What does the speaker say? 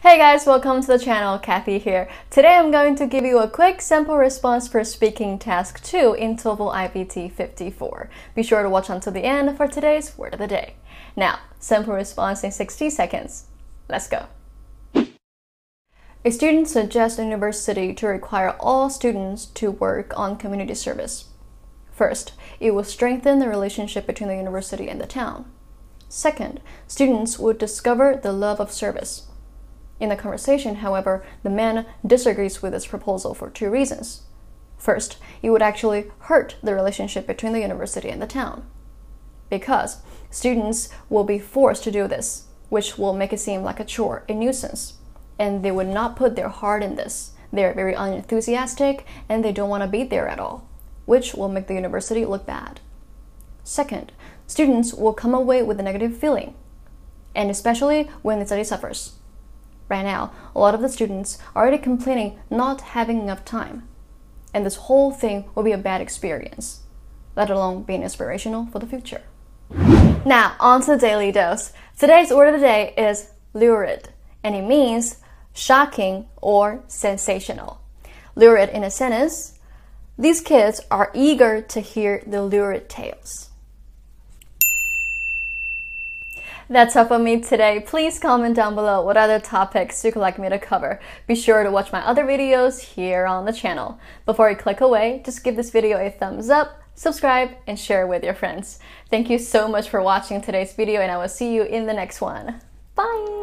Hey guys, welcome to the channel, Kathy here. Today I'm going to give you a quick sample response for speaking task 2 in TOEFL IBT 54. Be sure to watch until the end for today's word of the day. Now, sample response in 60 seconds. Let's go. A student suggests university to require all students to work on community service. First, it will strengthen the relationship between the university and the town. Second, students would discover the love of service. In the conversation, however, the man disagrees with this proposal for two reasons. First, it would actually hurt the relationship between the university and the town. Because students will be forced to do this, which will make it seem like a chore, a nuisance, and they would not put their heart in this. They are very unenthusiastic and they don't want to be there at all, which will make the university look bad. Second, students will come away with a negative feeling, and especially when the study suffers right now, a lot of the students are already complaining not having enough time. And this whole thing will be a bad experience, let alone being inspirational for the future. Now, on to the daily dose. Today's word of the day is lurid, and it means shocking or sensational. Lurid in a sentence, these kids are eager to hear the lurid tales. That's all for me today. Please comment down below what other topics you'd like me to cover. Be sure to watch my other videos here on the channel. Before you click away, just give this video a thumbs up, subscribe, and share with your friends. Thank you so much for watching today's video, and I will see you in the next one. Bye!